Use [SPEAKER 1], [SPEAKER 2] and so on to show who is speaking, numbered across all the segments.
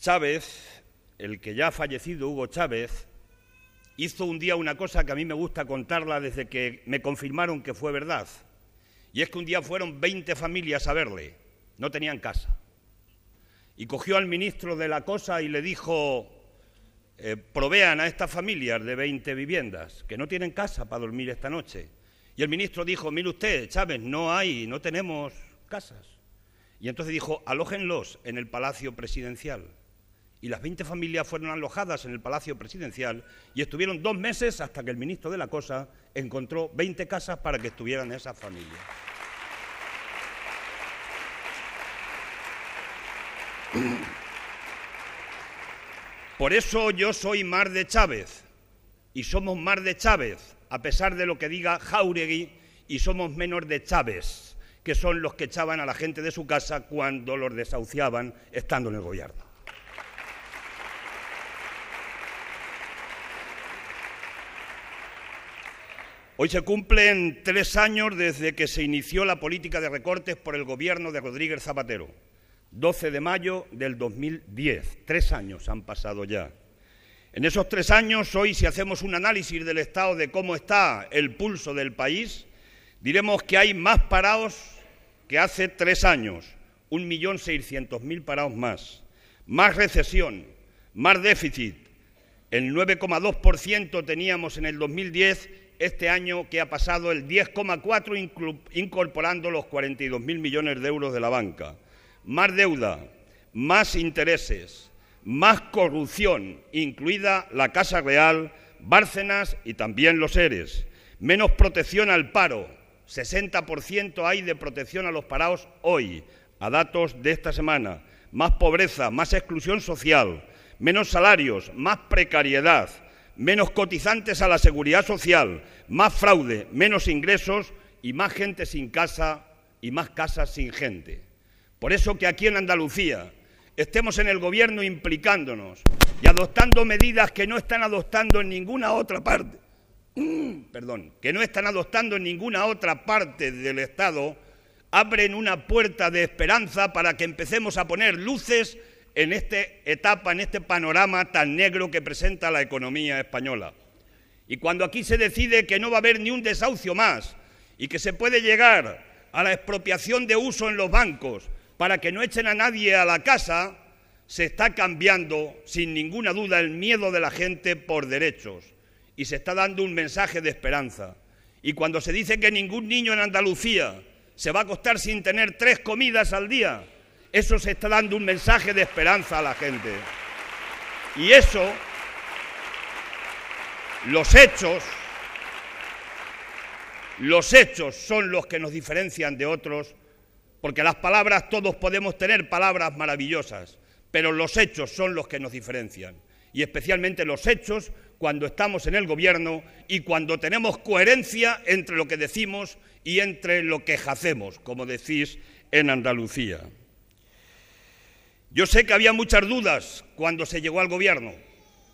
[SPEAKER 1] Chávez, el que ya ha fallecido Hugo Chávez, hizo un día una cosa que a mí me gusta contarla desde que me confirmaron que fue verdad. Y es que un día fueron 20 familias a verle, no tenían casa. Y cogió al ministro de la cosa y le dijo, eh, provean a estas familias de 20 viviendas, que no tienen casa para dormir esta noche. Y el ministro dijo, mire usted, Chávez, no hay, no tenemos casas. Y entonces dijo, alójenlos en el Palacio Presidencial y las 20 familias fueron alojadas en el Palacio Presidencial y estuvieron dos meses hasta que el ministro de la Cosa encontró 20 casas para que estuvieran esas familias. Por eso yo soy Mar de Chávez y somos Mar de Chávez, a pesar de lo que diga Jauregui, y somos menos de Chávez, que son los que echaban a la gente de su casa cuando los desahuciaban estando en el gobierno. Hoy se cumplen tres años desde que se inició la política de recortes por el gobierno de Rodríguez Zapatero. 12 de mayo del 2010. Tres años han pasado ya. En esos tres años, hoy si hacemos un análisis del estado de cómo está el pulso del país, diremos que hay más parados que hace tres años. 1.600.000 parados más. Más recesión, más déficit. El 9,2% teníamos en el 2010 este año que ha pasado el 10,4 incorporando los 42.000 millones de euros de la banca. Más deuda, más intereses, más corrupción, incluida la Casa Real, Bárcenas y también los ERES. Menos protección al paro, 60% hay de protección a los parados hoy, a datos de esta semana. Más pobreza, más exclusión social, menos salarios, más precariedad menos cotizantes a la seguridad social, más fraude, menos ingresos y más gente sin casa y más casas sin gente. Por eso que aquí en Andalucía estemos en el gobierno implicándonos y adoptando medidas que no están adoptando en ninguna otra parte, mm, perdón, que no están adoptando en ninguna otra parte del Estado, abren una puerta de esperanza para que empecemos a poner luces en esta etapa, en este panorama tan negro que presenta la economía española. Y cuando aquí se decide que no va a haber ni un desahucio más y que se puede llegar a la expropiación de uso en los bancos para que no echen a nadie a la casa, se está cambiando sin ninguna duda el miedo de la gente por derechos y se está dando un mensaje de esperanza. Y cuando se dice que ningún niño en Andalucía se va a acostar sin tener tres comidas al día, eso se está dando un mensaje de esperanza a la gente. Y eso, los hechos, los hechos son los que nos diferencian de otros, porque las palabras, todos podemos tener palabras maravillosas, pero los hechos son los que nos diferencian. Y especialmente los hechos cuando estamos en el gobierno y cuando tenemos coherencia entre lo que decimos y entre lo que hacemos, como decís en Andalucía. Yo sé que había muchas dudas cuando se llegó al gobierno.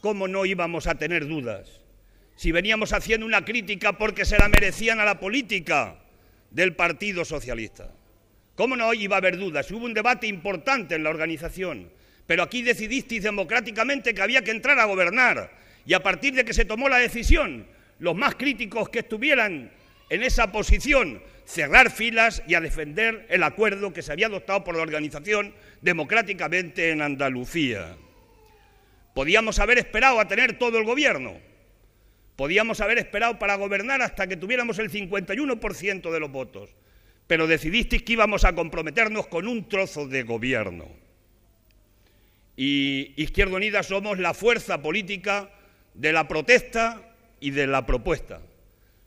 [SPEAKER 1] ¿Cómo no íbamos a tener dudas? Si veníamos haciendo una crítica porque se la merecían a la política del Partido Socialista. ¿Cómo no iba a haber dudas? Hubo un debate importante en la organización, pero aquí decidisteis democráticamente que había que entrar a gobernar y a partir de que se tomó la decisión, los más críticos que estuvieran en esa posición cerrar filas y a defender el acuerdo que se había adoptado por la organización democráticamente en Andalucía. Podíamos haber esperado a tener todo el gobierno. Podíamos haber esperado para gobernar hasta que tuviéramos el 51% de los votos. Pero decidisteis que íbamos a comprometernos con un trozo de gobierno. Y Izquierda Unida somos la fuerza política de la protesta y de la propuesta,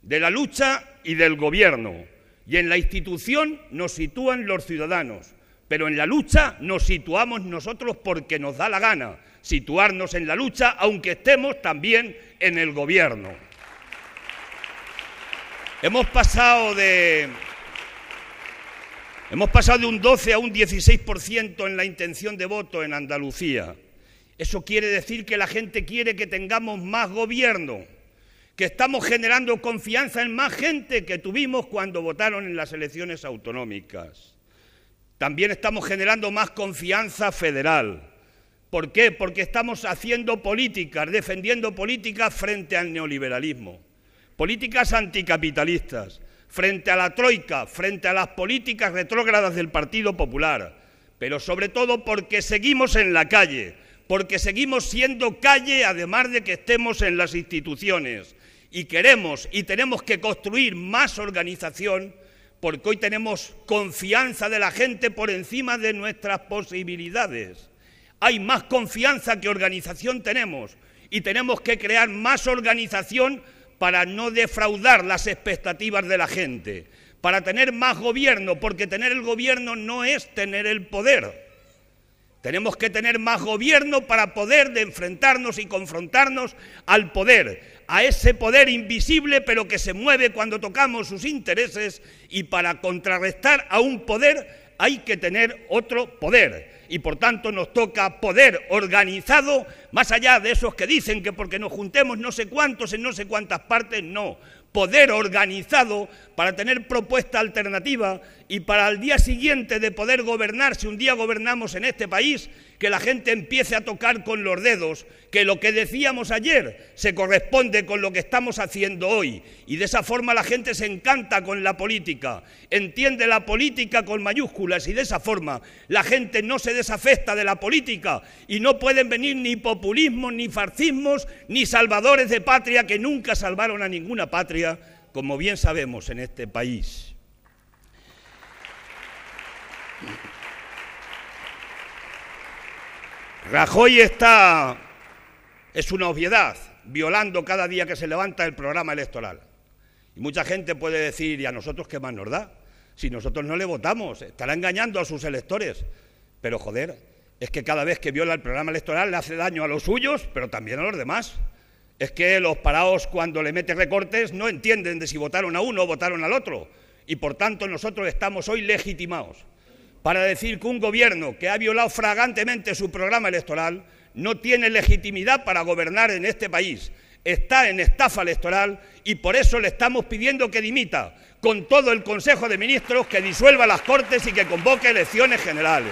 [SPEAKER 1] de la lucha y del gobierno y en la institución nos sitúan los ciudadanos, pero en la lucha nos situamos nosotros porque nos da la gana situarnos en la lucha, aunque estemos también en el gobierno. Hemos pasado de Hemos pasado un 12 a un 16% en la intención de voto en Andalucía. Eso quiere decir que la gente quiere que tengamos más gobierno que estamos generando confianza en más gente que tuvimos cuando votaron en las elecciones autonómicas. También estamos generando más confianza federal. ¿Por qué? Porque estamos haciendo políticas, defendiendo políticas frente al neoliberalismo, políticas anticapitalistas, frente a la troika, frente a las políticas retrógradas del Partido Popular, pero sobre todo porque seguimos en la calle, porque seguimos siendo calle además de que estemos en las instituciones, y queremos y tenemos que construir más organización porque hoy tenemos confianza de la gente por encima de nuestras posibilidades. Hay más confianza que organización tenemos y tenemos que crear más organización para no defraudar las expectativas de la gente, para tener más gobierno, porque tener el gobierno no es tener el poder. Tenemos que tener más gobierno para poder enfrentarnos y confrontarnos al poder, a ese poder invisible pero que se mueve cuando tocamos sus intereses y para contrarrestar a un poder hay que tener otro poder. Y por tanto nos toca poder organizado, más allá de esos que dicen que porque nos juntemos no sé cuántos en no sé cuántas partes, no. Poder organizado para tener propuesta alternativa y para al día siguiente de poder gobernar, si un día gobernamos en este país, que la gente empiece a tocar con los dedos, que lo que decíamos ayer se corresponde con lo que estamos haciendo hoy. Y de esa forma la gente se encanta con la política, entiende la política con mayúsculas y de esa forma la gente no se desafecta de la política y no pueden venir ni populismos, ni farcismos, ni salvadores de patria que nunca salvaron a ninguna patria, como bien sabemos en este país. Rajoy está, es una obviedad, violando cada día que se levanta el programa electoral. Y mucha gente puede decir, ¿y a nosotros qué más nos da? Si nosotros no le votamos, estará engañando a sus electores. Pero joder, es que cada vez que viola el programa electoral le hace daño a los suyos, pero también a los demás. Es que los parados cuando le mete recortes no entienden de si votaron a uno o votaron al otro. Y por tanto nosotros estamos hoy legitimados para decir que un gobierno que ha violado fragantemente su programa electoral no tiene legitimidad para gobernar en este país. Está en estafa electoral y por eso le estamos pidiendo que dimita, con todo el Consejo de Ministros, que disuelva las Cortes y que convoque elecciones generales.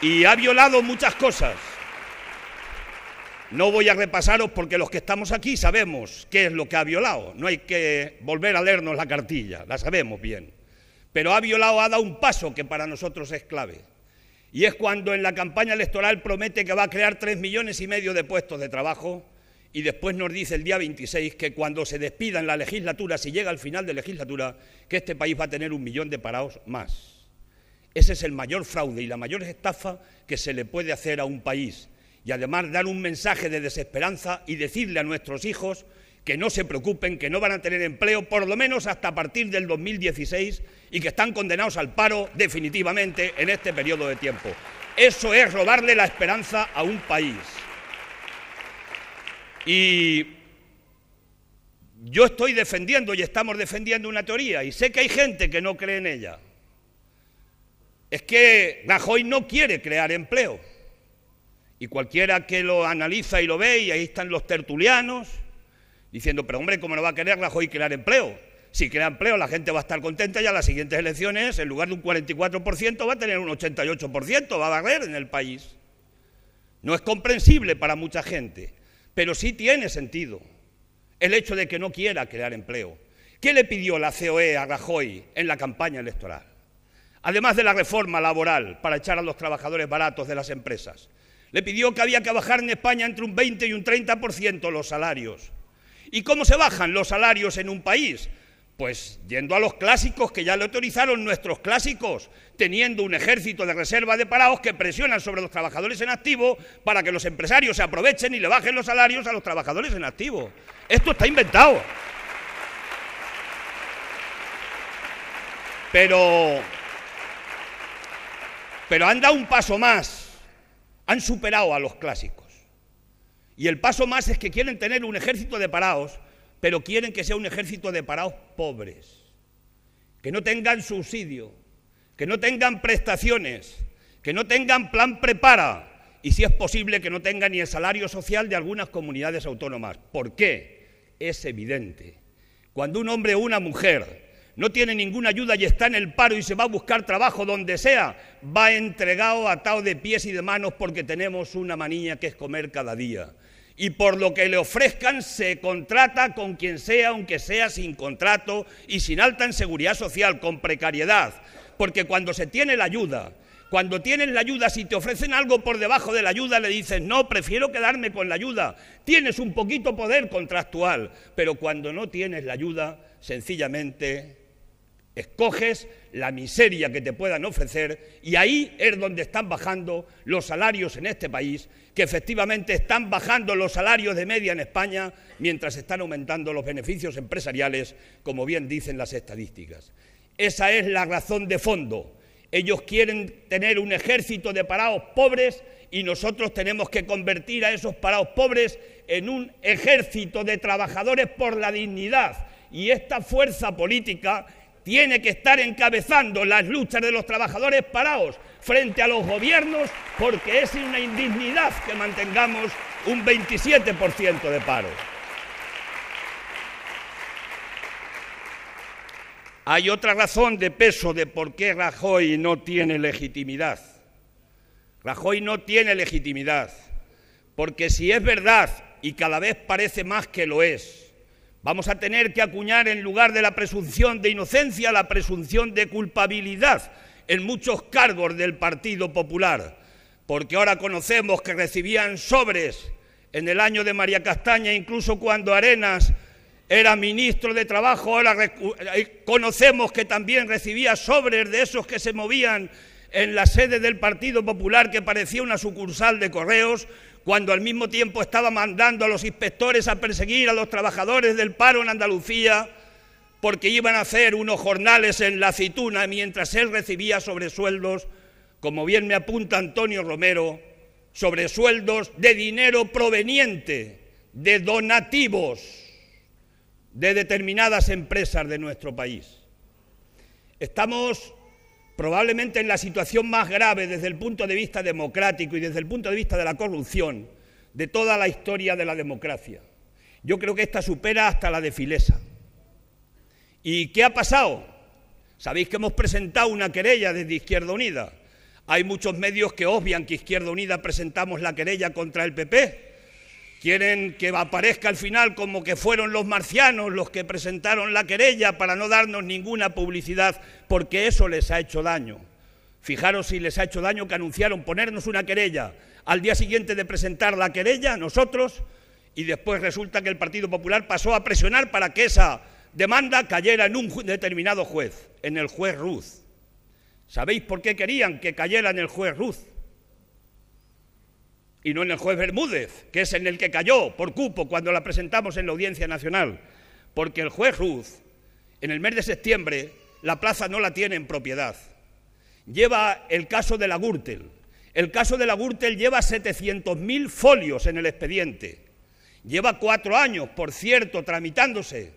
[SPEAKER 1] Y ha violado muchas cosas. No voy a repasaros porque los que estamos aquí sabemos qué es lo que ha violado. No hay que volver a leernos la cartilla, la sabemos bien. Pero ha violado, ha dado un paso que para nosotros es clave. Y es cuando en la campaña electoral promete que va a crear tres millones y medio de puestos de trabajo y después nos dice el día 26 que cuando se despida en la legislatura, si llega al final de legislatura, que este país va a tener un millón de parados más. Ese es el mayor fraude y la mayor estafa que se le puede hacer a un país y además dar un mensaje de desesperanza y decirle a nuestros hijos que no se preocupen, que no van a tener empleo por lo menos hasta a partir del 2016 y que están condenados al paro definitivamente en este periodo de tiempo. Eso es robarle la esperanza a un país. Y yo estoy defendiendo y estamos defendiendo una teoría y sé que hay gente que no cree en ella. Es que Rajoy no quiere crear empleo y cualquiera que lo analiza y lo ve, y ahí están los tertulianos, diciendo, pero hombre, ¿cómo no va a querer Rajoy crear empleo? Si crea empleo, la gente va a estar contenta y a las siguientes elecciones, en lugar de un 44%, va a tener un 88%, va a barrer en el país. No es comprensible para mucha gente, pero sí tiene sentido el hecho de que no quiera crear empleo. ¿Qué le pidió la COE a Rajoy en la campaña electoral? Además de la reforma laboral para echar a los trabajadores baratos de las empresas, le pidió que había que bajar en España entre un 20 y un 30% los salarios. ¿Y cómo se bajan los salarios en un país? Pues yendo a los clásicos que ya le autorizaron nuestros clásicos, teniendo un ejército de reserva de parados que presionan sobre los trabajadores en activo para que los empresarios se aprovechen y le bajen los salarios a los trabajadores en activo. Esto está inventado. Pero pero han dado un paso más han superado a los clásicos. Y el paso más es que quieren tener un ejército de parados, pero quieren que sea un ejército de parados pobres, que no tengan subsidio, que no tengan prestaciones, que no tengan plan prepara y si es posible que no tengan ni el salario social de algunas comunidades autónomas. ¿Por qué? Es evidente. Cuando un hombre o una mujer no tiene ninguna ayuda y está en el paro y se va a buscar trabajo donde sea, va entregado, atado de pies y de manos porque tenemos una manía que es comer cada día. Y por lo que le ofrezcan se contrata con quien sea, aunque sea sin contrato y sin alta en seguridad social, con precariedad. Porque cuando se tiene la ayuda, cuando tienes la ayuda, si te ofrecen algo por debajo de la ayuda, le dices, no, prefiero quedarme con la ayuda. Tienes un poquito poder contractual, pero cuando no tienes la ayuda, sencillamente Escoges la miseria que te puedan ofrecer y ahí es donde están bajando los salarios en este país, que efectivamente están bajando los salarios de media en España mientras están aumentando los beneficios empresariales, como bien dicen las estadísticas. Esa es la razón de fondo. Ellos quieren tener un ejército de parados pobres y nosotros tenemos que convertir a esos parados pobres en un ejército de trabajadores por la dignidad. Y esta fuerza política tiene que estar encabezando las luchas de los trabajadores parados frente a los gobiernos porque es una indignidad que mantengamos un 27% de paro. Hay otra razón de peso de por qué Rajoy no tiene legitimidad. Rajoy no tiene legitimidad, porque si es verdad, y cada vez parece más que lo es, Vamos a tener que acuñar en lugar de la presunción de inocencia la presunción de culpabilidad en muchos cargos del Partido Popular, porque ahora conocemos que recibían sobres en el año de María Castaña, incluso cuando Arenas era ministro de Trabajo, ahora eh, conocemos que también recibía sobres de esos que se movían en la sede del Partido Popular, que parecía una sucursal de correos, cuando al mismo tiempo estaba mandando a los inspectores a perseguir a los trabajadores del paro en Andalucía porque iban a hacer unos jornales en la aceituna mientras él recibía sobresueldos, como bien me apunta Antonio Romero, sobresueldos de dinero proveniente de donativos de determinadas empresas de nuestro país. Estamos probablemente en la situación más grave desde el punto de vista democrático y desde el punto de vista de la corrupción de toda la historia de la democracia. Yo creo que esta supera hasta la de Filesa. ¿Y qué ha pasado? Sabéis que hemos presentado una querella desde Izquierda Unida. Hay muchos medios que obvian que Izquierda Unida presentamos la querella contra el PP Quieren que aparezca al final como que fueron los marcianos los que presentaron la querella para no darnos ninguna publicidad, porque eso les ha hecho daño. Fijaros si les ha hecho daño que anunciaron ponernos una querella. Al día siguiente de presentar la querella, nosotros, y después resulta que el Partido Popular pasó a presionar para que esa demanda cayera en un determinado juez, en el juez Ruz. ¿Sabéis por qué querían que cayera en el juez Ruz? y no en el juez Bermúdez, que es en el que cayó por cupo cuando la presentamos en la Audiencia Nacional, porque el juez Ruz, en el mes de septiembre, la plaza no la tiene en propiedad. Lleva el caso de la Gürtel. El caso de la Gürtel lleva 700.000 folios en el expediente. Lleva cuatro años, por cierto, tramitándose.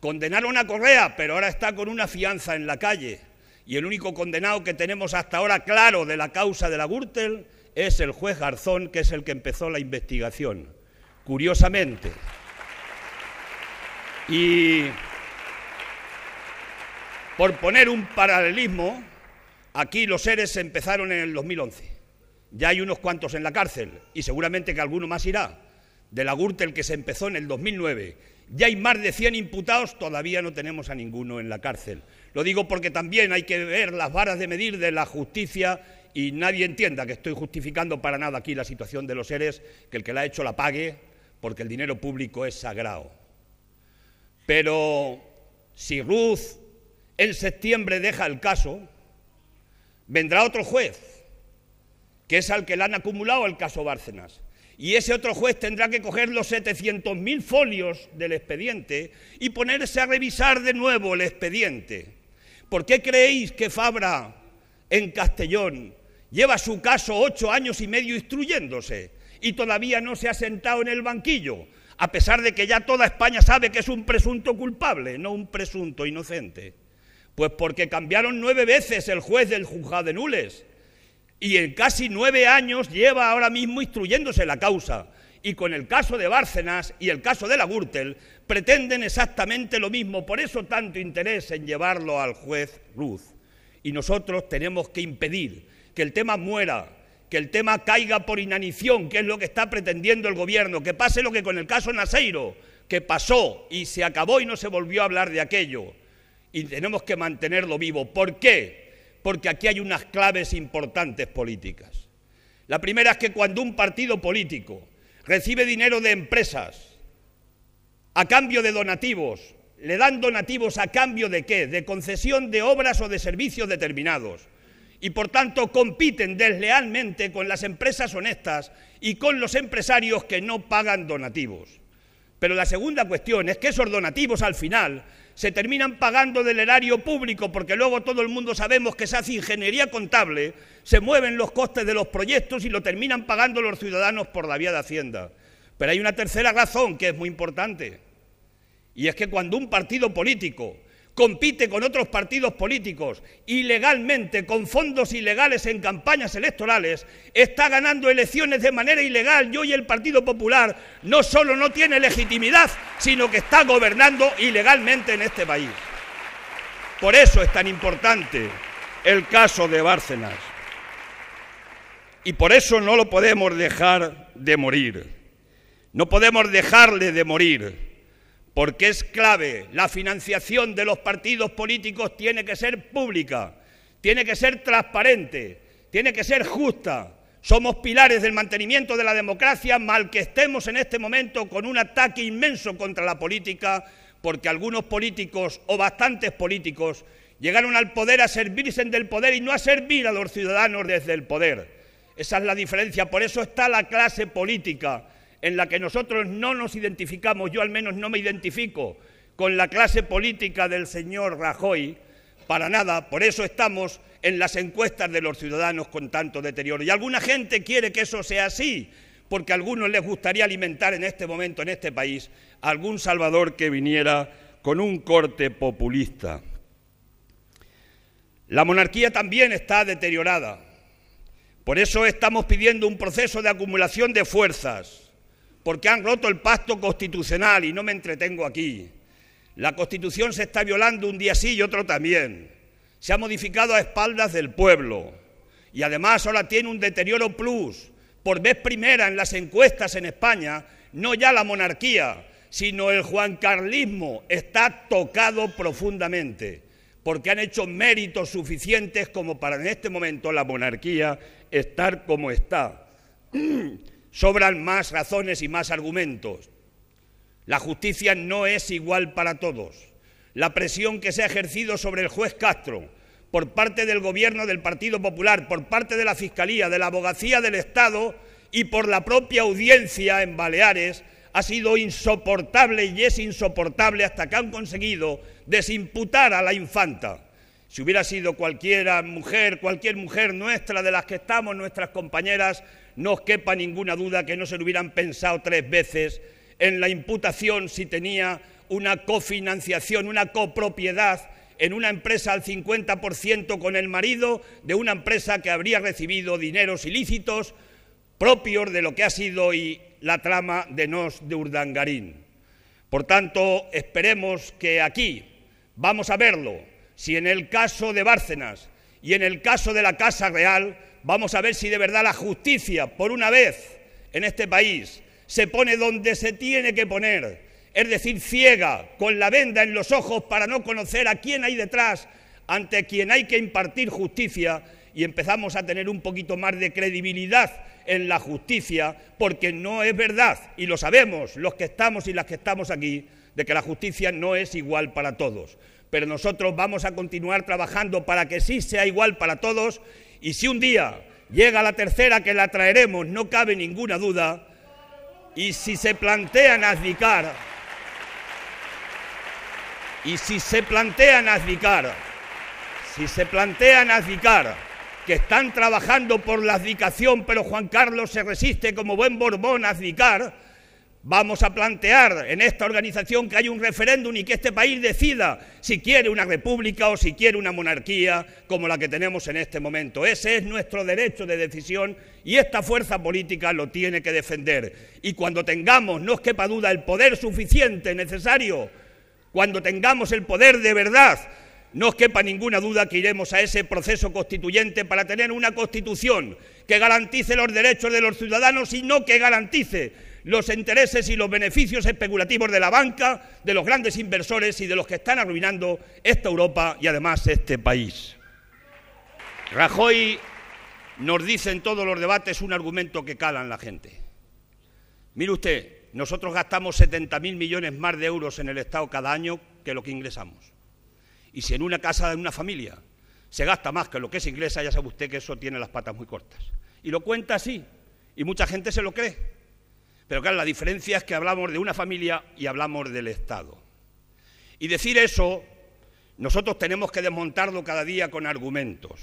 [SPEAKER 1] Condenaron a Correa, pero ahora está con una fianza en la calle. Y el único condenado que tenemos hasta ahora claro de la causa de la Gürtel es el juez Garzón, que es el que empezó la investigación, curiosamente. Y por poner un paralelismo, aquí los seres empezaron en el 2011. Ya hay unos cuantos en la cárcel y seguramente que alguno más irá. De la Gurtel que se empezó en el 2009. Ya hay más de 100 imputados, todavía no tenemos a ninguno en la cárcel. Lo digo porque también hay que ver las varas de medir de la justicia y nadie entienda que estoy justificando para nada aquí la situación de los seres, que el que la ha hecho la pague, porque el dinero público es sagrado. Pero si Ruz en septiembre deja el caso, vendrá otro juez, que es al que le han acumulado el caso Bárcenas. Y ese otro juez tendrá que coger los 700.000 folios del expediente y ponerse a revisar de nuevo el expediente. ¿Por qué creéis que Fabra en Castellón Lleva su caso ocho años y medio instruyéndose y todavía no se ha sentado en el banquillo, a pesar de que ya toda España sabe que es un presunto culpable, no un presunto inocente. Pues porque cambiaron nueve veces el juez del juzgado de Nules y en casi nueve años lleva ahora mismo instruyéndose la causa. Y con el caso de Bárcenas y el caso de la Gürtel pretenden exactamente lo mismo. Por eso tanto interés en llevarlo al juez Ruz. Y nosotros tenemos que impedir que el tema muera, que el tema caiga por inanición, que es lo que está pretendiendo el gobierno, que pase lo que con el caso Naseiro, que pasó y se acabó y no se volvió a hablar de aquello. Y tenemos que mantenerlo vivo. ¿Por qué? Porque aquí hay unas claves importantes políticas. La primera es que cuando un partido político recibe dinero de empresas a cambio de donativos, le dan donativos a cambio de qué? De concesión de obras o de servicios determinados y por tanto compiten deslealmente con las empresas honestas y con los empresarios que no pagan donativos. Pero la segunda cuestión es que esos donativos al final se terminan pagando del erario público porque luego todo el mundo sabemos que se hace ingeniería contable, se mueven los costes de los proyectos y lo terminan pagando los ciudadanos por la vía de Hacienda. Pero hay una tercera razón que es muy importante y es que cuando un partido político compite con otros partidos políticos ilegalmente, con fondos ilegales en campañas electorales, está ganando elecciones de manera ilegal y hoy el Partido Popular no solo no tiene legitimidad, sino que está gobernando ilegalmente en este país. Por eso es tan importante el caso de Bárcenas. Y por eso no lo podemos dejar de morir. No podemos dejarle de morir porque es clave. La financiación de los partidos políticos tiene que ser pública, tiene que ser transparente, tiene que ser justa. Somos pilares del mantenimiento de la democracia, mal que estemos en este momento con un ataque inmenso contra la política, porque algunos políticos o bastantes políticos llegaron al poder a servirse del poder y no a servir a los ciudadanos desde el poder. Esa es la diferencia, por eso está la clase política en la que nosotros no nos identificamos, yo al menos no me identifico con la clase política del señor Rajoy, para nada, por eso estamos en las encuestas de los ciudadanos con tanto deterioro. Y alguna gente quiere que eso sea así, porque a algunos les gustaría alimentar en este momento, en este país, algún salvador que viniera con un corte populista. La monarquía también está deteriorada. Por eso estamos pidiendo un proceso de acumulación de fuerzas porque han roto el pacto constitucional y no me entretengo aquí. La Constitución se está violando un día sí y otro también. Se ha modificado a espaldas del pueblo y además ahora tiene un deterioro plus. Por vez primera en las encuestas en España, no ya la monarquía, sino el juancarlismo está tocado profundamente, porque han hecho méritos suficientes como para en este momento la monarquía estar como está. sobran más razones y más argumentos. La justicia no es igual para todos. La presión que se ha ejercido sobre el juez Castro por parte del Gobierno del Partido Popular, por parte de la Fiscalía, de la Abogacía del Estado y por la propia audiencia en Baleares ha sido insoportable y es insoportable hasta que han conseguido desimputar a la infanta. Si hubiera sido cualquiera mujer, cualquier mujer nuestra de las que estamos, nuestras compañeras, no os quepa ninguna duda que no se lo hubieran pensado tres veces en la imputación si tenía una cofinanciación, una copropiedad en una empresa al 50% con el marido de una empresa que habría recibido dineros ilícitos propios de lo que ha sido y la trama de Nos de Urdangarín. Por tanto, esperemos que aquí vamos a verlo, si en el caso de Bárcenas y en el caso de la Casa Real Vamos a ver si de verdad la justicia, por una vez, en este país, se pone donde se tiene que poner, es decir, ciega, con la venda en los ojos para no conocer a quién hay detrás, ante quien hay que impartir justicia y empezamos a tener un poquito más de credibilidad en la justicia, porque no es verdad, y lo sabemos los que estamos y las que estamos aquí, de que la justicia no es igual para todos. Pero nosotros vamos a continuar trabajando para que sí sea igual para todos y si un día llega la tercera que la traeremos, no cabe ninguna duda, y si se plantean abdicar, y si se plantean abdicar, si se plantean abdicar, que están trabajando por la abdicación, pero Juan Carlos se resiste como buen Borbón a abdicar, Vamos a plantear en esta organización que haya un referéndum y que este país decida si quiere una república o si quiere una monarquía como la que tenemos en este momento. Ese es nuestro derecho de decisión y esta fuerza política lo tiene que defender. Y cuando tengamos, no os quepa duda, el poder suficiente, necesario, cuando tengamos el poder de verdad, no os quepa ninguna duda que iremos a ese proceso constituyente para tener una constitución que garantice los derechos de los ciudadanos y no que garantice los intereses y los beneficios especulativos de la banca, de los grandes inversores y de los que están arruinando esta Europa y además este país. Rajoy nos dice en todos los debates un argumento que cala en la gente. Mire usted, nosotros gastamos 70.000 millones más de euros en el Estado cada año que lo que ingresamos. Y si en una casa de una familia se gasta más que lo que se ingresa, ya sabe usted que eso tiene las patas muy cortas. Y lo cuenta así, y mucha gente se lo cree. Pero claro, la diferencia es que hablamos de una familia y hablamos del Estado. Y decir eso, nosotros tenemos que desmontarlo cada día con argumentos,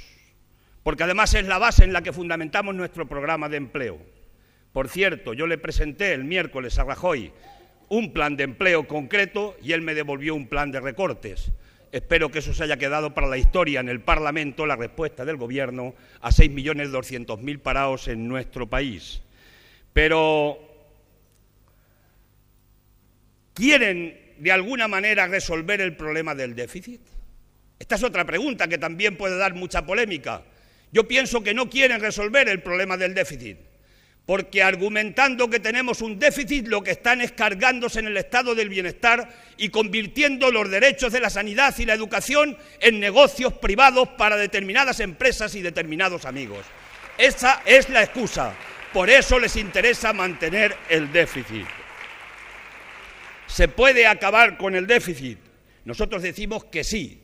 [SPEAKER 1] porque además es la base en la que fundamentamos nuestro programa de empleo. Por cierto, yo le presenté el miércoles a Rajoy un plan de empleo concreto y él me devolvió un plan de recortes. Espero que eso se haya quedado para la historia en el Parlamento, la respuesta del Gobierno a 6.200.000 parados en nuestro país. Pero quieren de alguna manera resolver el problema del déficit? Esta es otra pregunta que también puede dar mucha polémica. Yo pienso que no quieren resolver el problema del déficit, porque argumentando que tenemos un déficit, lo que están es cargándose en el estado del bienestar y convirtiendo los derechos de la sanidad y la educación en negocios privados para determinadas empresas y determinados amigos. Esa es la excusa. Por eso les interesa mantener el déficit. ¿Se puede acabar con el déficit? Nosotros decimos que sí,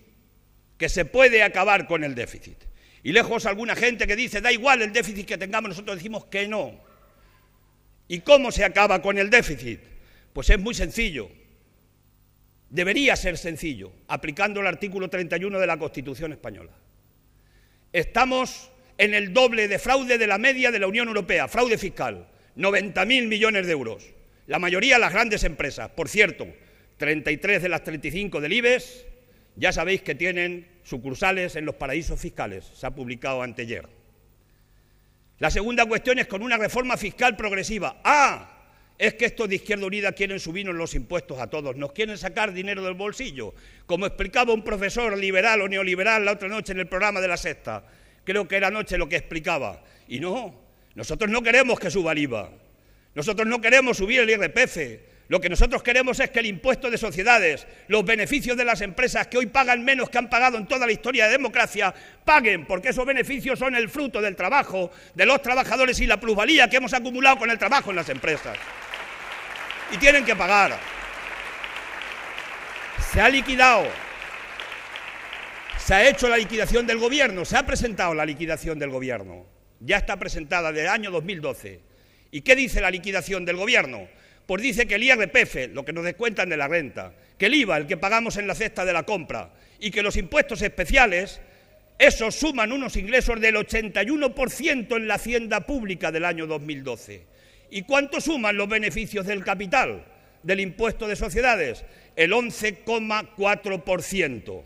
[SPEAKER 1] que se puede acabar con el déficit. Y lejos alguna gente que dice, da igual el déficit que tengamos, nosotros decimos que no. ¿Y cómo se acaba con el déficit? Pues es muy sencillo. Debería ser sencillo, aplicando el artículo 31 de la Constitución española. Estamos en el doble de fraude de la media de la Unión Europea, fraude fiscal, 90.000 millones de euros. La mayoría de las grandes empresas. Por cierto, 33 de las 35 del IBEX ya sabéis que tienen sucursales en los paraísos fiscales. Se ha publicado anteayer. La segunda cuestión es con una reforma fiscal progresiva. ¡Ah! Es que estos de Izquierda Unida quieren subirnos los impuestos a todos, nos quieren sacar dinero del bolsillo. Como explicaba un profesor liberal o neoliberal la otra noche en el programa de la sexta, creo que era noche lo que explicaba. Y no, nosotros no queremos que suba el IVA. Nosotros no queremos subir el IRPF. Lo que nosotros queremos es que el impuesto de sociedades, los beneficios de las empresas que hoy pagan menos que han pagado en toda la historia de democracia, paguen, porque esos beneficios son el fruto del trabajo de los trabajadores y la plusvalía que hemos acumulado con el trabajo en las empresas. Y tienen que pagar. Se ha liquidado se ha hecho la liquidación del gobierno, se ha presentado la liquidación del gobierno, ya está presentada el año 2012. ¿Y qué dice la liquidación del gobierno? Pues dice que el IRPF, lo que nos descuentan de la renta, que el IVA, el que pagamos en la cesta de la compra, y que los impuestos especiales, esos suman unos ingresos del 81% en la hacienda pública del año 2012. ¿Y cuánto suman los beneficios del capital, del impuesto de sociedades? El 11,4%.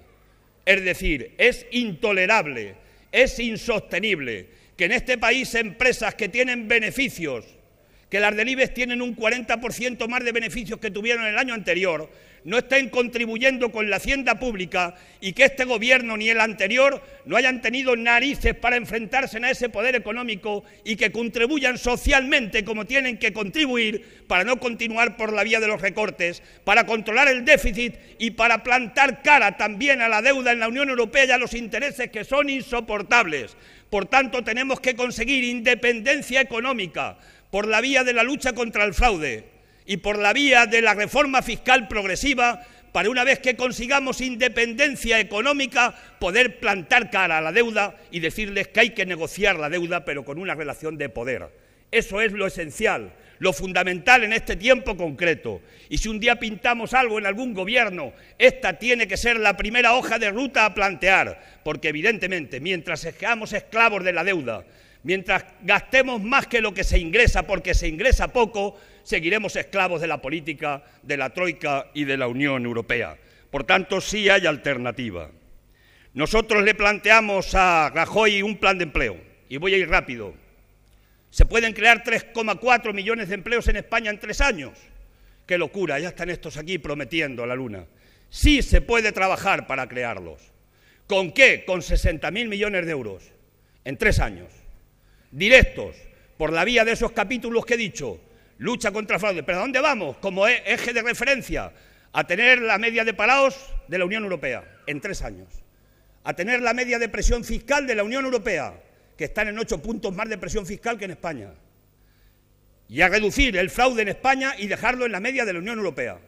[SPEAKER 1] Es decir, es intolerable, es insostenible que en este país empresas que tienen beneficios, que las delibes tienen un 40% más de beneficios que tuvieron el año anterior, no estén contribuyendo con la hacienda pública y que este gobierno ni el anterior no hayan tenido narices para enfrentarse a ese poder económico y que contribuyan socialmente como tienen que contribuir para no continuar por la vía de los recortes, para controlar el déficit y para plantar cara también a la deuda en la Unión Europea y a los intereses que son insoportables. Por tanto, tenemos que conseguir independencia económica por la vía de la lucha contra el fraude y por la vía de la reforma fiscal progresiva para una vez que consigamos independencia económica, poder plantar cara a la deuda y decirles que hay que negociar la deuda, pero con una relación de poder. Eso es lo esencial, lo fundamental en este tiempo concreto. Y si un día pintamos algo en algún gobierno, esta tiene que ser la primera hoja de ruta a plantear, porque evidentemente, mientras seamos esclavos de la deuda, mientras gastemos más que lo que se ingresa, porque se ingresa poco, seguiremos esclavos de la política, de la Troika y de la Unión Europea. Por tanto, sí hay alternativa. Nosotros le planteamos a Rajoy un plan de empleo, y voy a ir rápido. Se pueden crear 3,4 millones de empleos en España en tres años. ¡Qué locura! Ya están estos aquí prometiendo a la luna. Sí se puede trabajar para crearlos. ¿Con qué? Con 60.000 millones de euros en tres años. Directos, por la vía de esos capítulos que he dicho, lucha contra el fraude. Pero ¿a dónde vamos? Como e-, eje de referencia, a tener la media de parados de la Unión Europea en tres años, a tener la media de presión fiscal de la Unión Europea, que están en ocho puntos más de presión fiscal que en España, y a reducir el fraude en España y dejarlo en la media de la Unión Europea.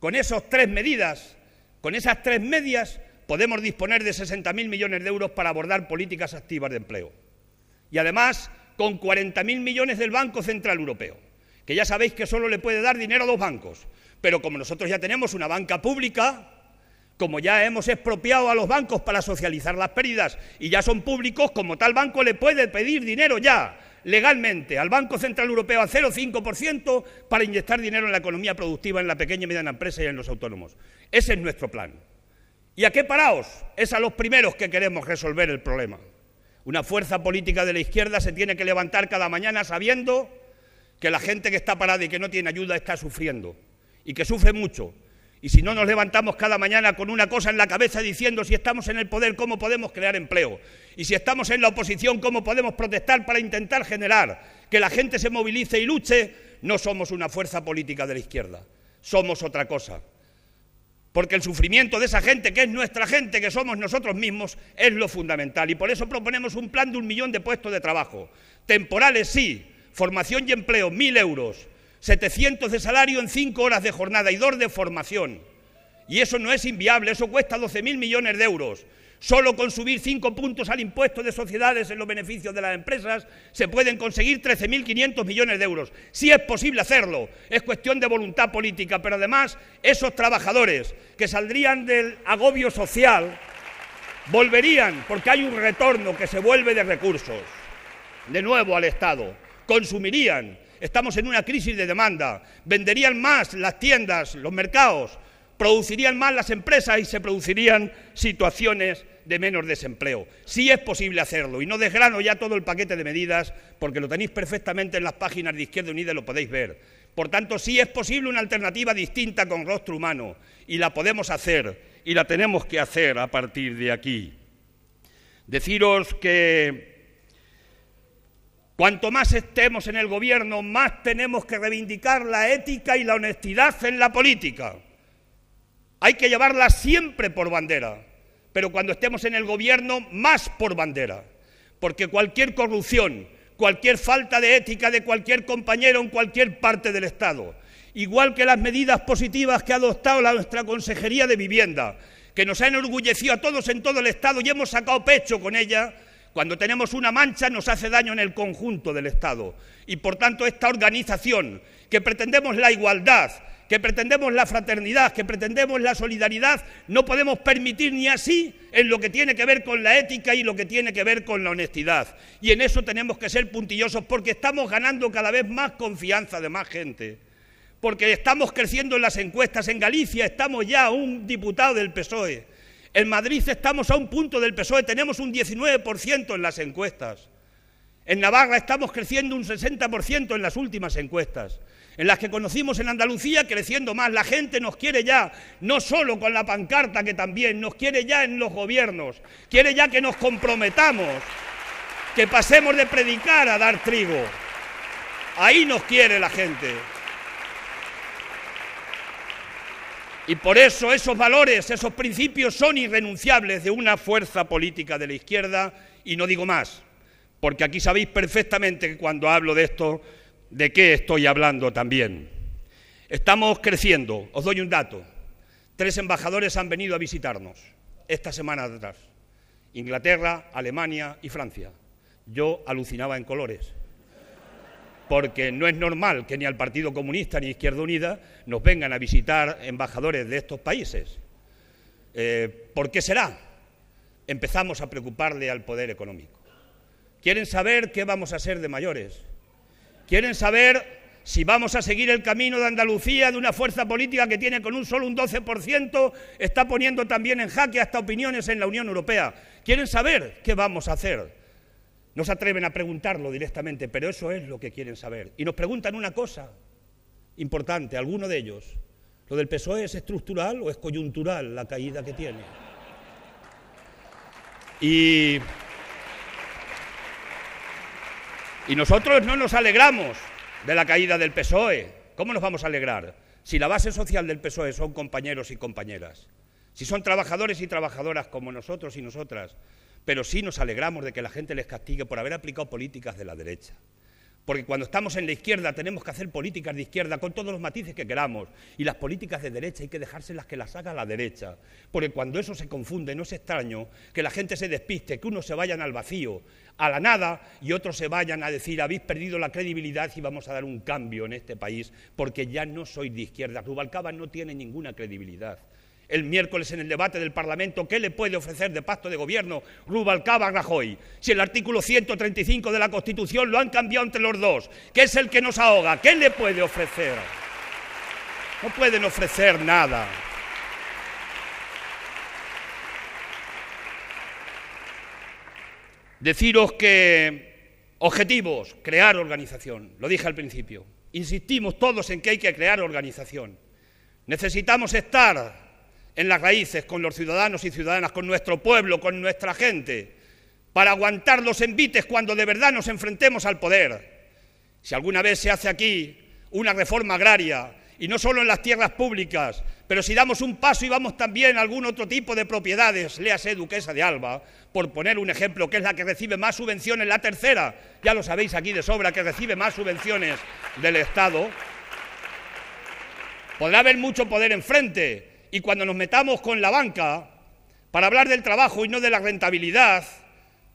[SPEAKER 1] Con esas tres medidas, con esas tres medias, podemos disponer de 60.000 millones de euros para abordar políticas activas de empleo. Y además, con 40.000 millones del Banco Central Europeo que ya sabéis que solo le puede dar dinero a dos bancos. Pero como nosotros ya tenemos una banca pública, como ya hemos expropiado a los bancos para socializar las pérdidas y ya son públicos, como tal banco le puede pedir dinero ya, legalmente, al Banco Central Europeo a 0,5% para inyectar dinero en la economía productiva, en la pequeña y mediana empresa y en los autónomos. Ese es nuestro plan. ¿Y a qué paraos? Es a los primeros que queremos resolver el problema. Una fuerza política de la izquierda se tiene que levantar cada mañana sabiendo que la gente que está parada y que no tiene ayuda está sufriendo y que sufre mucho. Y si no nos levantamos cada mañana con una cosa en la cabeza diciendo si estamos en el poder, ¿cómo podemos crear empleo? Y si estamos en la oposición, ¿cómo podemos protestar para intentar generar que la gente se movilice y luche? No somos una fuerza política de la izquierda, somos otra cosa. Porque el sufrimiento de esa gente, que es nuestra gente, que somos nosotros mismos, es lo fundamental. Y por eso proponemos un plan de un millón de puestos de trabajo. Temporales sí, Formación y empleo, 1.000 euros. 700 de salario en 5 horas de jornada y 2 de formación. Y eso no es inviable, eso cuesta 12.000 millones de euros. Solo con subir 5 puntos al impuesto de sociedades en los beneficios de las empresas se pueden conseguir 13.500 millones de euros. Sí es posible hacerlo, es cuestión de voluntad política, pero además esos trabajadores que saldrían del agobio social volverían porque hay un retorno que se vuelve de recursos de nuevo al Estado consumirían. Estamos en una crisis de demanda. Venderían más las tiendas, los mercados, producirían más las empresas y se producirían situaciones de menos desempleo. Sí es posible hacerlo y no desgrano ya todo el paquete de medidas porque lo tenéis perfectamente en las páginas de Izquierda Unida, lo podéis ver. Por tanto, sí es posible una alternativa distinta con rostro humano y la podemos hacer y la tenemos que hacer a partir de aquí. Deciros que Cuanto más estemos en el gobierno, más tenemos que reivindicar la ética y la honestidad en la política. Hay que llevarla siempre por bandera, pero cuando estemos en el gobierno, más por bandera. Porque cualquier corrupción, cualquier falta de ética de cualquier compañero en cualquier parte del Estado, igual que las medidas positivas que ha adoptado la nuestra Consejería de Vivienda, que nos ha enorgullecido a todos en todo el Estado y hemos sacado pecho con ella, cuando tenemos una mancha nos hace daño en el conjunto del Estado. Y por tanto esta organización, que pretendemos la igualdad, que pretendemos la fraternidad, que pretendemos la solidaridad, no podemos permitir ni así en lo que tiene que ver con la ética y lo que tiene que ver con la honestidad. Y en eso tenemos que ser puntillosos porque estamos ganando cada vez más confianza de más gente. Porque estamos creciendo en las encuestas. En Galicia estamos ya un diputado del PSOE. En Madrid estamos a un punto del PSOE, tenemos un 19% en las encuestas. En Navarra estamos creciendo un 60% en las últimas encuestas. En las que conocimos en Andalucía creciendo más. La gente nos quiere ya, no solo con la pancarta que también, nos quiere ya en los gobiernos. Quiere ya que nos comprometamos, que pasemos de predicar a dar trigo. Ahí nos quiere la gente. Y por eso esos valores, esos principios son irrenunciables de una fuerza política de la izquierda y no digo más, porque aquí sabéis perfectamente que cuando hablo de esto, de qué estoy hablando también. Estamos creciendo, os doy un dato. Tres embajadores han venido a visitarnos esta semana atrás. Inglaterra, Alemania y Francia. Yo alucinaba en colores porque no es normal que ni al Partido Comunista ni Izquierda Unida nos vengan a visitar embajadores de estos países. Eh, ¿Por qué será? Empezamos a preocuparle al poder económico. Quieren saber qué vamos a ser de mayores. Quieren saber si vamos a seguir el camino de Andalucía, de una fuerza política que tiene con un solo un 12%, está poniendo también en jaque hasta opiniones en la Unión Europea. Quieren saber qué vamos a hacer no se atreven a preguntarlo directamente, pero eso es lo que quieren saber. Y nos preguntan una cosa importante, alguno de ellos. ¿Lo del PSOE es estructural o es coyuntural la caída que tiene? Y, nosotros no nos alegramos de la caída del PSOE. ¿Cómo nos vamos a alegrar? Si la base social del PSOE son compañeros y compañeras, si son trabajadores y trabajadoras como nosotros y nosotras, pero sí nos alegramos de que la gente les castigue por haber aplicado políticas de la derecha. Porque cuando estamos en la izquierda tenemos que hacer políticas de izquierda con todos los matices que queramos. Y las políticas de derecha hay que dejárselas que las haga la derecha. Porque cuando eso se confunde no es extraño que la gente se despiste, que unos se vayan al vacío, a la nada, y otros se vayan a decir habéis perdido la credibilidad y vamos a dar un cambio en este país porque ya no soy de izquierda. Rubalcaba no tiene ninguna credibilidad el miércoles en el debate del Parlamento qué le puede ofrecer de pacto de gobierno Rubalcaba Rajoy, si el artículo 135 de la Constitución lo han cambiado entre los dos, ¿Qué es el que nos ahoga, ¿qué le puede ofrecer? No pueden ofrecer nada. Deciros que objetivos, crear organización, lo dije al principio. Insistimos todos en que hay que crear organización. Necesitamos estar en las raíces con los ciudadanos y ciudadanas, con nuestro pueblo, con nuestra gente, para aguantar los envites cuando de verdad nos enfrentemos al poder. Si alguna vez se hace aquí una reforma agraria, y no solo en las tierras públicas, pero si damos un paso y vamos también a algún otro tipo de propiedades, léase Duquesa de Alba, por poner un ejemplo, que es la que recibe más subvenciones, la tercera, ya lo sabéis aquí de sobra, que recibe más subvenciones del Estado, podrá haber mucho poder enfrente, y cuando nos metamos con la banca para hablar del trabajo y no de la rentabilidad,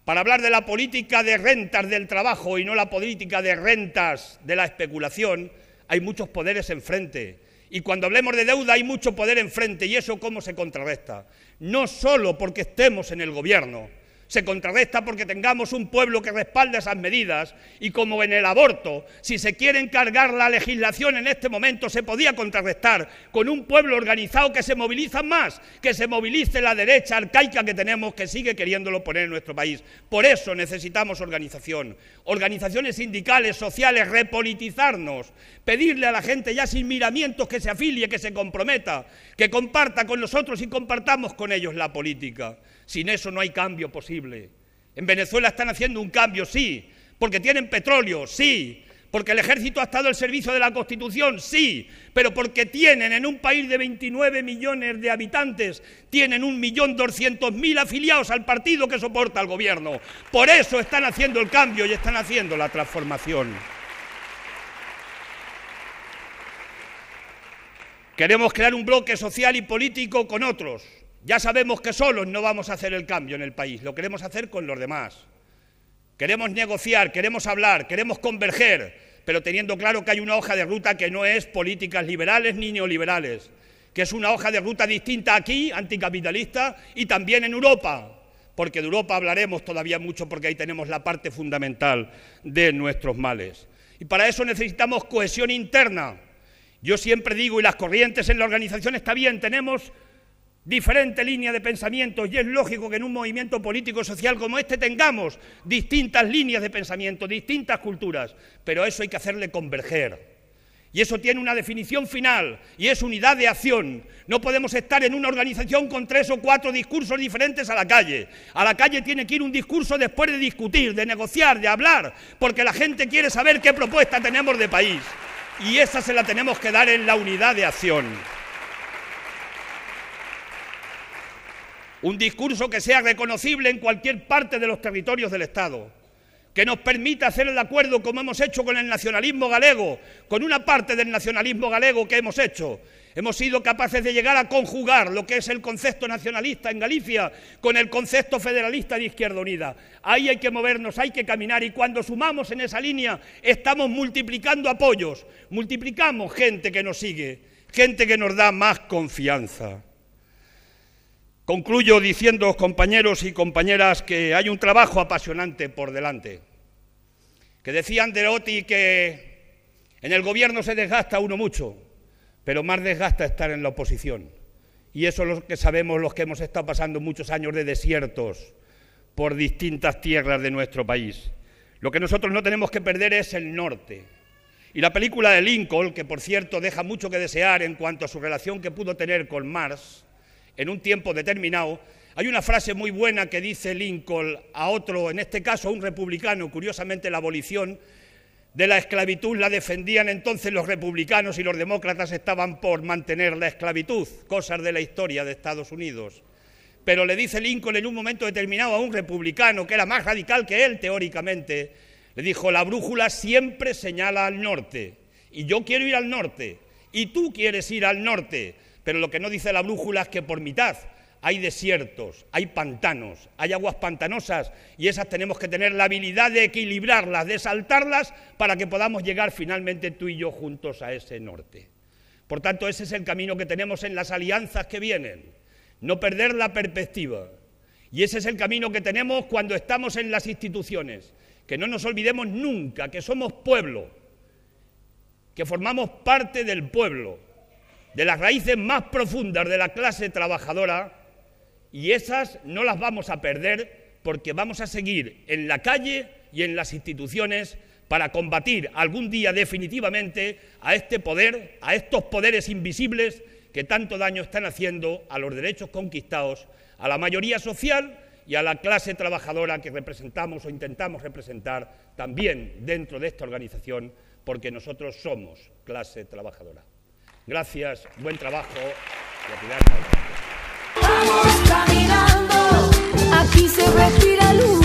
[SPEAKER 1] para hablar de la política de rentas del trabajo y no la política de rentas de la especulación, hay muchos poderes enfrente. Y cuando hablemos de deuda hay mucho poder enfrente y eso cómo se contrarresta. No solo porque estemos en el gobierno, se contrarresta porque tengamos un pueblo que respalde esas medidas y como en el aborto, si se quiere encargar la legislación en este momento, se podía contrarrestar con un pueblo organizado que se moviliza más, que se movilice la derecha arcaica que tenemos que sigue queriéndolo poner en nuestro país. Por eso necesitamos organización, organizaciones sindicales, sociales, repolitizarnos, pedirle a la gente ya sin miramientos que se afilie, que se comprometa, que comparta con nosotros y compartamos con ellos la política. Sin eso no hay cambio posible. En Venezuela están haciendo un cambio, sí, porque tienen petróleo, sí, porque el ejército ha estado al servicio de la Constitución, sí, pero porque tienen en un país de 29 millones de habitantes, tienen un millón doscientos mil afiliados al partido que soporta al gobierno. Por eso están haciendo el cambio y están haciendo la transformación. Queremos crear un bloque social y político con otros, ya sabemos que solos no vamos a hacer el cambio en el país, lo queremos hacer con los demás. Queremos negociar, queremos hablar, queremos converger, pero teniendo claro que hay una hoja de ruta que no es políticas liberales ni neoliberales, que es una hoja de ruta distinta aquí, anticapitalista, y también en Europa, porque de Europa hablaremos todavía mucho porque ahí tenemos la parte fundamental de nuestros males. Y para eso necesitamos cohesión interna. Yo siempre digo, y las corrientes en la organización está bien, tenemos diferente línea de pensamiento y es lógico que en un movimiento político social como este tengamos distintas líneas de pensamiento, distintas culturas, pero eso hay que hacerle converger. Y eso tiene una definición final y es unidad de acción. No podemos estar en una organización con tres o cuatro discursos diferentes a la calle. A la calle tiene que ir un discurso después de discutir, de negociar, de hablar, porque la gente quiere saber qué propuesta tenemos de país. Y esa se la tenemos que dar en la unidad de acción. un discurso que sea reconocible en cualquier parte de los territorios del Estado, que nos permita hacer el acuerdo como hemos hecho con el nacionalismo galego, con una parte del nacionalismo galego que hemos hecho. Hemos sido capaces de llegar a conjugar lo que es el concepto nacionalista en Galicia con el concepto federalista de Izquierda Unida. Ahí hay que movernos, hay que caminar y cuando sumamos en esa línea estamos multiplicando apoyos, multiplicamos gente que nos sigue, gente que nos da más confianza. Concluyo diciendo, compañeros y compañeras, que hay un trabajo apasionante por delante. Que decía Anderotti que en el gobierno se desgasta uno mucho, pero más desgasta estar en la oposición. Y eso es lo que sabemos los que hemos estado pasando muchos años de desiertos por distintas tierras de nuestro país. Lo que nosotros no tenemos que perder es el norte. Y la película de Lincoln, que por cierto deja mucho que desear en cuanto a su relación que pudo tener con Mars en un tiempo determinado, hay una frase muy buena que dice Lincoln a otro, en este caso a un republicano, curiosamente la abolición de la esclavitud la defendían entonces los republicanos y los demócratas estaban por mantener la esclavitud, cosas de la historia de Estados Unidos. Pero le dice Lincoln en un momento determinado a un republicano que era más radical que él teóricamente, le dijo, la brújula siempre señala al norte y yo quiero ir al norte y tú quieres ir al norte. Pero lo que no dice la brújula es que por mitad hay desiertos, hay pantanos, hay aguas pantanosas y esas tenemos que tener la habilidad de equilibrarlas, de saltarlas para que podamos llegar finalmente tú y yo juntos a ese norte. Por tanto, ese es el camino que tenemos en las alianzas que vienen, no perder la perspectiva. Y ese es el camino que tenemos cuando estamos en las instituciones, que no nos olvidemos nunca que somos pueblo, que formamos parte del pueblo de las raíces más profundas de la clase trabajadora y esas no las vamos a perder porque vamos a seguir en la calle y en las instituciones para combatir algún día definitivamente a este poder, a estos poderes invisibles que tanto daño están haciendo a los derechos conquistados, a la mayoría social y a la clase trabajadora que representamos o intentamos representar también dentro de esta organización, porque nosotros somos clase trabajadora. Gracias, buen trabajo. Vamos caminando, aquí se respira luz.